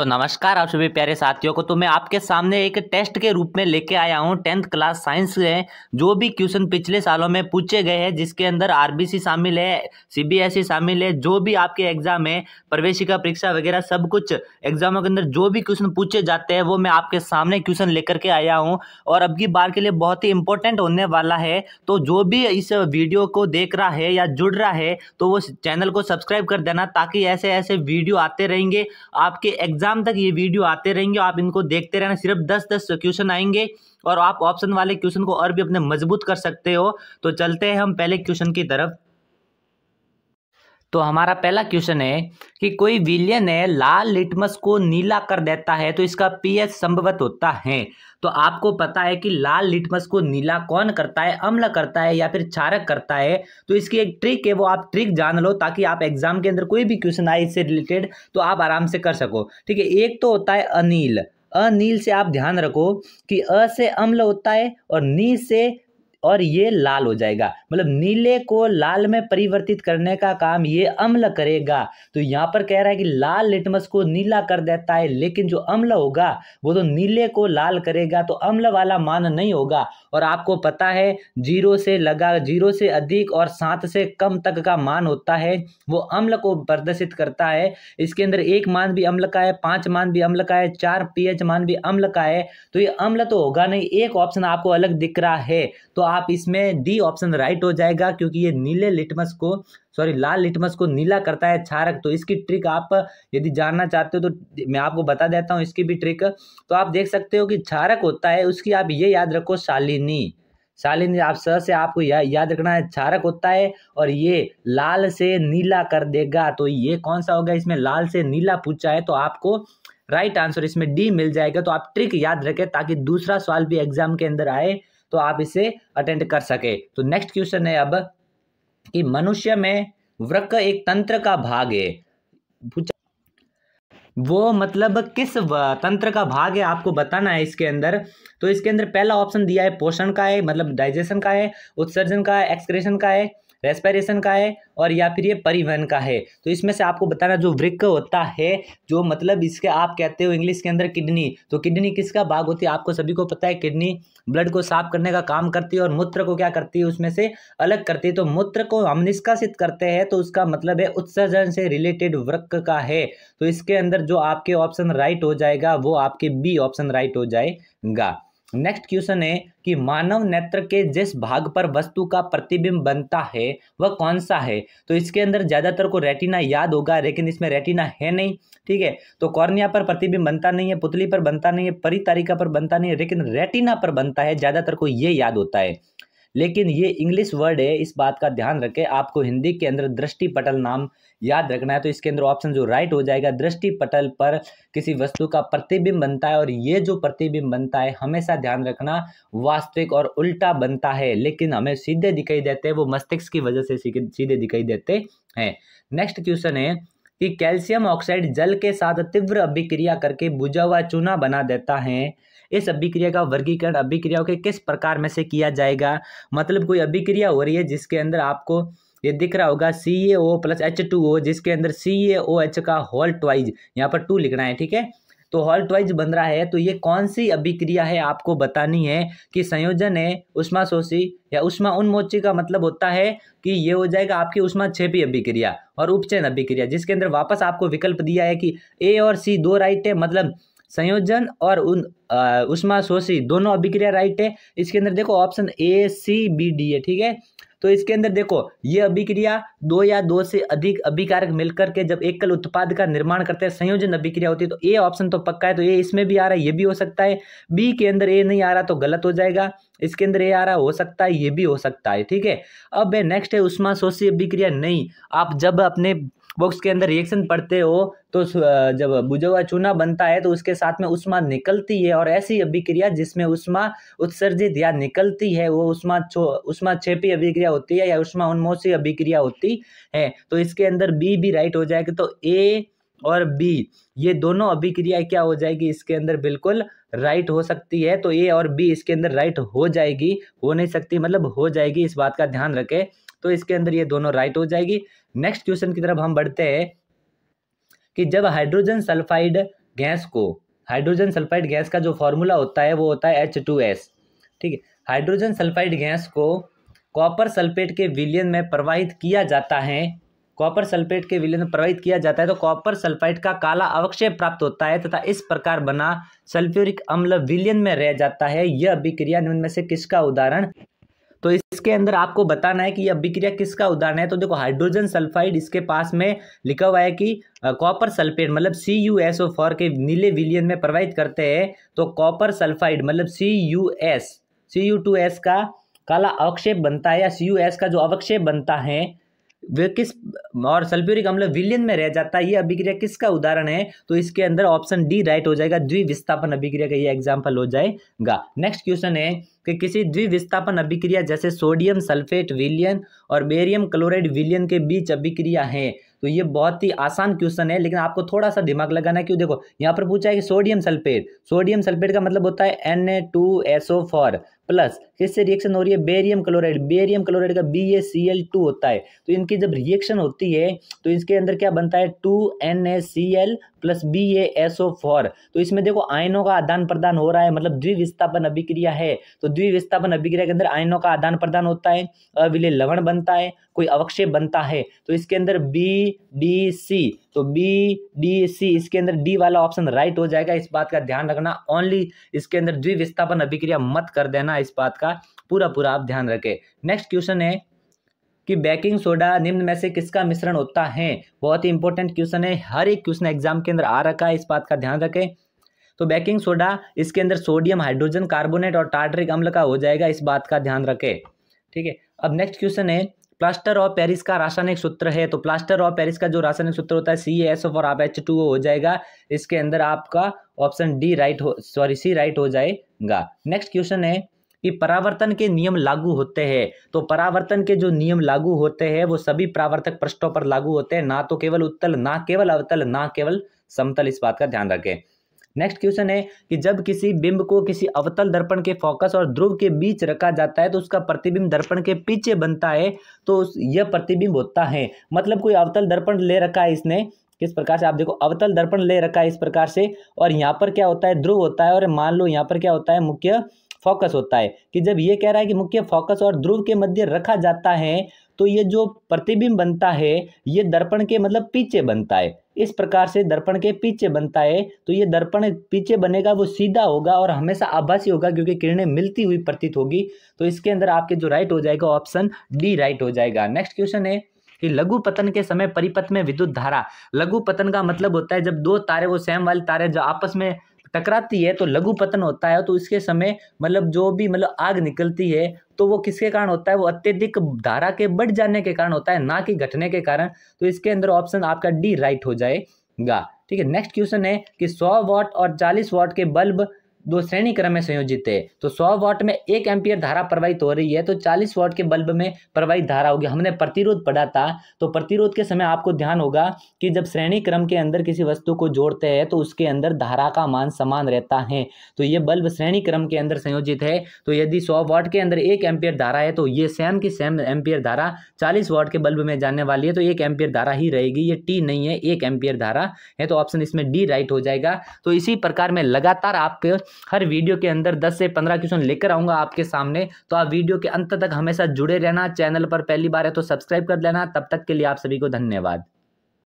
तो नमस्कार आप सभी प्यारे साथियों को तो मैं आपके सामने एक टेस्ट के रूप में लेके आया हूँ टेंथ क्लास साइंस है जो भी क्वेश्चन पिछले सालों में पूछे गए हैं जिसके अंदर आरबीसी शामिल है सीबीएसई शामिल है जो भी आपके एग्जाम है प्रवेशिका परीक्षा वगैरह सब कुछ एग्जामों के अंदर जो भी क्वेश्चन पूछे जाते हैं वो मैं आपके सामने क्वेश्चन लेकर के आया हूँ और अब की बार के लिए बहुत ही इंपॉर्टेंट होने वाला है तो जो भी इस वीडियो को देख रहा है या जुड़ रहा है तो वो चैनल को सब्सक्राइब कर देना ताकि ऐसे ऐसे वीडियो आते रहेंगे आपके एग्जाम एग्जाम तक ये वीडियो आते रहेंगे आप इनको देखते रहना सिर्फ दस दस क्वेश्चन आएंगे और आप ऑप्शन वाले क्वेश्चन को और भी अपने मजबूत कर सकते हो तो चलते हैं हम पहले क्वेश्चन की तरफ तो हमारा पहला क्वेश्चन है कि कोई विलियन है लाल लिटमस को नीला कर देता है तो इसका पीएच संभवत होता है तो आपको पता है कि लाल लिटमस को नीला कौन करता है अम्ल करता है या फिर चारक करता है तो इसकी एक ट्रिक है वो आप ट्रिक जान लो ताकि आप एग्जाम के अंदर कोई भी क्वेश्चन आए इससे रिलेटेड तो आप आराम से कर सको ठीक है एक तो होता है अनिल अनिल से आप ध्यान रखो कि अ से अम्ल होता है और नी से और ये लाल हो जाएगा मतलब नीले को लाल में परिवर्तित करने का काम ये अम्ल करेगा तो यहाँ पर कह रहा है कि लाल लिटमस को नीला कर देता है लेकिन जो अम्ल होगा वो तो नीले को लाल करेगा तो अम्ल वाला मान नहीं होगा और आपको पता है जीरो से लगा जीरो से अधिक और सात से कम तक का मान होता है वो अम्ल को प्रदर्शित करता है इसके अंदर एक मान भी अम्ल का है पांच मान भी अम्ल का है चार पीएच मान भी अम्ल का है तो ये अम्ल तो होगा नहीं एक ऑप्शन आपको अलग दिख रहा है तो आप इसमें डी ऑप्शन राइट हो जाएगा क्योंकि ये नीले लिटमस को सॉरी लाल लिटमस को नीला करता है क्षारक तो इसकी ट्रिक आप यदि जानना चाहते हो तो मैं आपको बता देता हूँ इसकी भी ट्रिक तो आप देख सकते हो कि क्षारक होता है उसकी आप ये याद रखो शालिनी शालिनी आप सर से आपको या, याद रखना है क्षारक होता है और ये लाल से नीला कर देगा तो ये कौन सा होगा इसमें लाल से नीला पूछा है तो आपको राइट आंसर इसमें डी मिल जाएगा तो आप ट्रिक याद रखें ताकि दूसरा सवाल भी एग्जाम के अंदर आए तो आप इसे अटेंड कर सके तो नेक्स्ट क्वेश्चन है अब कि मनुष्य में वृक्क एक तंत्र का भाग है वो मतलब किस तंत्र का भाग है आपको बताना है इसके अंदर तो इसके अंदर पहला ऑप्शन दिया है पोषण का है मतलब डाइजेशन का है उत्सर्जन का है एक्सक्रेशन का है रेस्पिरेशन का है और या फिर ये परिवहन का है तो इसमें से आपको बताना जो वृक्क होता है जो मतलब इसके आप कहते हो इंग्लिश के अंदर किडनी तो किडनी किसका भाग होती है आपको सभी को पता है किडनी ब्लड को साफ करने का काम करती है और मूत्र को क्या करती है उसमें से अलग करती है तो मूत्र को हम निष्कासित करते हैं तो उसका मतलब है उत्सर्जन से रिलेटेड वृक्क का है तो इसके अंदर जो आपके ऑप्शन राइट हो जाएगा वो आपके बी ऑप्शन राइट हो जाएगा नेक्स्ट क्वेश्चन है कि मानव नेत्र के जिस भाग पर वस्तु का प्रतिबिंब बनता है वह कौन सा है तो इसके अंदर ज़्यादातर को रेटिना याद होगा लेकिन इसमें रेटिना है नहीं ठीक है तो कॉर्निया पर प्रतिबिंब बनता नहीं है पुतली पर बनता नहीं है परितारिका पर बनता नहीं है लेकिन रेटिना पर बनता है ज़्यादातर को ये याद होता है लेकिन ये इंग्लिश वर्ड है इस बात का ध्यान रखें आपको हिंदी के अंदर दृष्टि पटल नाम याद रखना है तो इसके अंदर ऑप्शन जो राइट हो जाएगा दृष्टि पटल पर किसी वस्तु का प्रतिबिंब बनता है और ये जो प्रतिबिंब बनता है हमेशा ध्यान रखना वास्तविक और उल्टा बनता है लेकिन हमें सीधे दिखाई देते हैं वो मस्तिष्क की वजह से सीधे दिखाई देते हैं नेक्स्ट क्वेश्चन है कि कैल्शियम ऑक्साइड जल के साथ तीव्र अभिक्रिया करके बुझा हुआ चूना बना देता है इस अभिक्रिया का वर्गीकरण अभिक्रियाओं के किस प्रकार में से किया जाएगा मतलब कोई अभिक्रिया हो रही है जिसके अंदर आपको ये दिख रहा होगा C A O plus H two O जिसके अंदर सी ए ओ एच का होल ट्वाइज यहाँ पर टू लिखना है ठीक है तो हॉल ट्वाइज बन रहा है तो ये कौन सी अभिक्रिया है आपको बतानी है कि संयोजन है उष्मा शोषी या उष्मा उन्मोची का मतलब होता है कि ये हो जाएगा आपकी उष्मा छेपी अभिक्रिया और उपचयन अभिक्रिया जिसके अंदर वापस आपको विकल्प दिया है कि ए और सी दो राइट है मतलब संयोजन और उन उष्मा शोषी दोनों अभिक्रिया राइट है इसके अंदर देखो option A C B D है ठीक है तो इसके अंदर देखो ये अभिक्रिया दो या दो से अधिक अभिकारक मिलकर के जब एकल उत्पाद का निर्माण करते हैं संयोजन अभिक्रिया होती है तो ए ऑप्शन तो पक्का है तो ए इसमें भी आ रहा है ये भी हो सकता है बी के अंदर ए नहीं आ रहा तो गलत हो जाएगा इसके अंदर ए आ रहा हो सकता है ये भी हो सकता है ठीक है अब नेक्स्ट है उष्मा शोषी अभिक्रिया नहीं आप जब अपने बॉक्स के अंदर रिएक्शन पढ़ते हो तो जब बुझा हुआ चूना बनता है तो उसके साथ में उष्मा निकलती है और ऐसी अभिक्रिया जिसमें उष्मा उत्सर्जित या निकलती है वो उष्मा उष्मा छेपी अभिक्रिया होती है या उष्मा उन्मोसी अभिक्रिया होती है तो इसके अंदर बी भी राइट हो जाएगा तो ए और बी ये दोनों अभिक्रिया क्या हो जाएगी इसके अंदर बिल्कुल राइट हो सकती है तो ए और बी इसके अंदर राइट हो जाएगी हो नहीं सकती मतलब हो जाएगी इस बात का ध्यान रखें तो इसके अंदर ये दोनों राइट हो जाएगी नेक्स्ट क्वेश्चन की तरफ हम बढ़ते हैं कि जब हाइड्रोजन सल्फाइड गैस को हाइड्रोजन सल्फाइड गैस का जो फॉर्मूला होता है वो होता है एच टू एस ठीक है हाइड्रोजन सल्फाइड गैस को कॉपर सल्फेट के विलियन में प्रवाहित किया जाता है कॉपर सल्फेट के विलियन में प्रवाहित किया जाता है तो कॉपर सल्फाइड का काला अवक्षय प्राप्त होता है तथा इस प्रकार बना सल्फ्यूरिक अम्ल विलियन में रह जाता है यह अभिक्रिया निम्न में से किसका उदाहरण तो इसके अंदर आपको बताना है कि यह अभिक्रिया किसका उदाहरण है तो देखो हाइड्रोजन सल्फाइड इसके पास में लिखा हुआ है कि कॉपर सल्फेट मतलब C U S O four के नीले विलियन में प्रवाहित करते हैं तो कॉपर सल्फाइड मतलब C U S C U two S का काला अवक्षेप बनता है या सी यू एस का जो अवक्षेप बनता है वे किस और सल्फ्यूरिक अम्ल विलियन में रह जाता है ये अभिक्रिया किसका उदाहरण है तो इसके अंदर ऑप्शन डी राइट हो जाएगा द्विविस्थापन अभिक्रिया का ये एग्जांपल हो जाएगा नेक्स्ट क्वेश्चन है कि किसी द्विविस्थापन अभिक्रिया जैसे सोडियम सल्फेट विलियन और बेरियम क्लोराइड विलियन के बीच अभिक्रिया है तो ये बहुत ही आसान क्वेश्चन है लेकिन आपको थोड़ा सा दिमाग लगाना क्यों देखो यहाँ पर पूछा है कि सोडियम सल्फेट सोडियम सल्फेट का मतलब होता है एन प्लस किससे रिएक्शन हो रही है बेरियम क्लोराइड बेरियम क्लोराइड का B A C L two होता है तो इनकी जब रिएक्शन होती है तो इसके अंदर क्या बनता है two N S C L plus B A S O four तो इसमें देखो आयनों का आदान प्रदान हो रहा है मतलब द्विविस्थापन अभिक्रिया है तो द्विविस्थापन अभिक्रिया के अंदर आयनों का आदान प्रदान होता है अविलय लवण बनता है कोई अवक्षेप बनता है तो इसके अंदर बी डी सी तो बी डी सी इसके अंदर डी वाला ऑप्शन राइट हो जाएगा इस बात का ध्यान रखना ओनली इसके अंदर द्विविस्थापन अभिक्रिया मत कर देना इस बात का पूरा पूरा आप ध्यान रखें नेक्स्ट क्वेश्चन है कि बेकिंग सोडा निम्न में से किसका मिश्रण होता है बहुत ही इंपॉर्टेंट क्वेश्चन है हर एक क्वेश्चन एग्जाम के अंदर आ रखा है इस बात का ध्यान रखें तो बेकिंग सोडा इसके अंदर सोडियम हाइड्रोजन कार्बोनेट और टार्ट्रिक अम्ल का हो जाएगा इस बात का ध्यान रखें ठीक है अब नेक्स्ट क्वेश्चन है प्लास्टर ऑफ पेरिस का रासायनिक सूत्र है तो प्लास्टर ऑफ पेरिस का जो रासायनिक सूत्र होता है सी एस और आप एच टू हो जाएगा इसके अंदर आपका ऑप्शन डी राइट हो सॉरी सी राइट हो जाएगा नेक्स्ट क्वेश्चन है कि परावर्तन के नियम लागू होते हैं तो परावर्तन के जो नियम लागू होते हैं वो सभी परावर्तक पृष्ठों पर लागू होते हैं ना तो केवल उत्तल ना केवल अवतल ना केवल समतल इस बात का ध्यान रखें नेक्स्ट क्वेश्चन है कि जब किसी बिंब को किसी अवतल दर्पण के फोकस और ध्रुव के बीच रखा जाता है तो उसका प्रतिबिंब दर्पण के पीछे बनता है तो यह प्रतिबिंब होता है मतलब कोई अवतल दर्पण ले रखा है इसने किस प्रकार से आप देखो अवतल दर्पण ले रखा है इस प्रकार से और यहाँ पर क्या होता है ध्रुव होता है और मान लो यहाँ पर क्या होता है मुख्य फोकस होता है कि जब ये कह रहा है कि मुख्य फोकस और ध्रुव के मध्य रखा जाता है तो ये जो प्रतिबिंब बनता है ये दर्पण के मतलब पीछे बनता है इस प्रकार से दर्पण के पीछे बनता है तो ये दर्पण पीछे बनेगा वो सीधा होगा और हमेशा आभासी होगा क्योंकि किरणें मिलती हुई प्रतीत होगी तो इसके अंदर आपके जो राइट हो जाएगा ऑप्शन डी राइट हो जाएगा नेक्स्ट क्वेश्चन है कि लघु पतन के समय परिपथ में विद्युत धारा लघु पतन का मतलब होता है जब दो तारे वो सेम वाले तारे जो आपस में टकराती है तो लघु पतन होता है तो इसके समय मतलब जो भी मतलब आग निकलती है तो वो किसके कारण होता है वो अत्यधिक धारा के बढ़ जाने के कारण होता है ना कि घटने के कारण तो इसके अंदर ऑप्शन आपका डी राइट हो जाएगा ठीक है नेक्स्ट क्वेश्चन है कि सौ वॉट और चालीस वॉट के बल्ब दो श्रेणी क्रम में संयोजित है तो 100 वाट में एक एम्पियर धारा प्रवाहित हो रही है तो 40 वाट के बल्ब में प्रवाहित धारा होगी हमने प्रतिरोध पढ़ा था तो प्रतिरोध के समय आपको ध्यान होगा कि जब श्रेणी क्रम के अंदर किसी वस्तु को जोड़ते हैं तो उसके अंदर धारा का मान समान रहता है तो ये बल्ब श्रेणी क्रम के अंदर संयोजित है तो यदि सौ वाट के अंदर एक एम्पियर धारा है तो ये सेम की सेम एम्पियर धारा चालीस वाट के बल्ब में जाने वाली है तो एक एम्पियर धारा ही रहेगी ये टी नहीं है एक एम्पियर धारा है तो ऑप्शन इसमें डी राइट हो जाएगा तो इसी प्रकार में लगातार आप हर वीडियो के अंदर दस से पंद्रह क्वेश्चन लेकर आऊँगा आपके सामने तो आप वीडियो के अंत तक हमेशा जुड़े रहना चैनल पर पहली बार है तो सब्सक्राइब कर लेना तब तक के लिए आप सभी को धन्यवाद